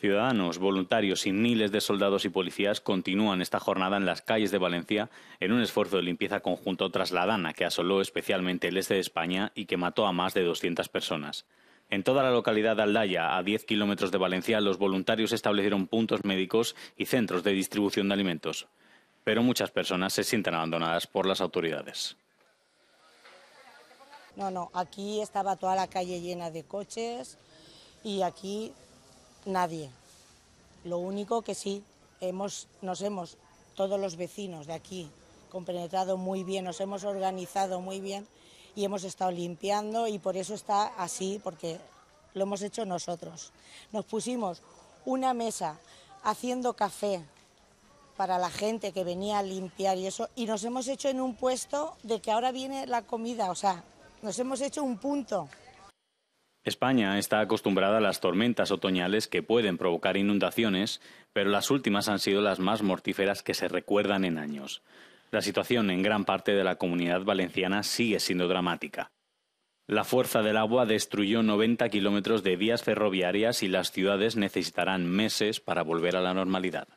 Ciudadanos, voluntarios y miles de soldados y policías continúan esta jornada en las calles de Valencia en un esfuerzo de limpieza conjunto tras la dana que asoló especialmente el este de España y que mató a más de 200 personas. En toda la localidad de Aldaya, a 10 kilómetros de Valencia, los voluntarios establecieron puntos médicos y centros de distribución de alimentos. Pero muchas personas se sienten abandonadas por las autoridades. No, no, aquí estaba toda la calle llena de coches y aquí nadie. Lo único que sí, hemos, nos hemos, todos los vecinos de aquí, compenetrado muy bien, nos hemos organizado muy bien y hemos estado limpiando y por eso está así, porque lo hemos hecho nosotros. Nos pusimos una mesa haciendo café para la gente que venía a limpiar y eso, y nos hemos hecho en un puesto de que ahora viene la comida, o sea, nos hemos hecho un punto. España está acostumbrada a las tormentas otoñales que pueden provocar inundaciones, pero las últimas han sido las más mortíferas que se recuerdan en años. La situación en gran parte de la comunidad valenciana sigue siendo dramática. La fuerza del agua destruyó 90 kilómetros de vías ferroviarias y las ciudades necesitarán meses para volver a la normalidad.